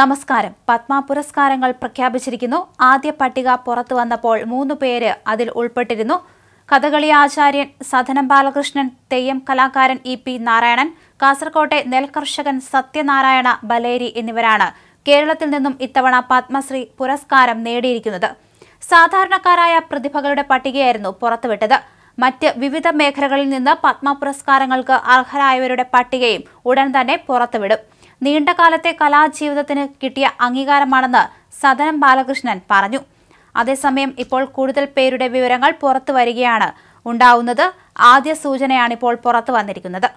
നമസ്കാരം പത്മ പുരസ്കാരങ്ങൾ പ്രഖ്യാപിച്ചിരിക്കുന്നു ആദ്യ പട്ടിക പുറത്തു വന്നപ്പോൾ മൂന്ന് പേര് അതിൽ ഉൾപ്പെട്ടിരുന്നു കഥകളി ആചാര്യൻ സദനം ബാലകൃഷ്ണൻ തെയ്യം കലാകാരൻ ഇ പി നാരായണൻ കാസർകോട്ടെ നെൽകർഷകൻ സത്യനാരായണ ബലേരി എന്നിവരാണ് കേരളത്തിൽ നിന്നും ഇത്തവണ പത്മശ്രീ പുരസ്കാരം നേടിയിരിക്കുന്നത് സാധാരണക്കാരായ പ്രതിഭകളുടെ പട്ടികയായിരുന്നു പുറത്തുവിട്ടത് മറ്റ് വിവിധ മേഖലകളിൽ നിന്ന് പത്മ പുരസ്കാരങ്ങൾക്ക് അർഹരായവരുടെ പട്ടികയും ഉടൻ തന്നെ പുറത്തുവിടും നീണ്ടകാലത്തെ കലാജീവിതത്തിന് കിട്ടിയ അംഗീകാരമാണെന്ന് സദനം ബാലകൃഷ്ണൻ പറഞ്ഞു അതേസമയം ഇപ്പോൾ കൂടുതൽ പേരുടെ വിവരങ്ങൾ പുറത്തു വരികയാണ് ഉണ്ടാവുന്നത് ആദ്യ സൂചനയാണിപ്പോൾ പുറത്തു വന്നിരിക്കുന്നത്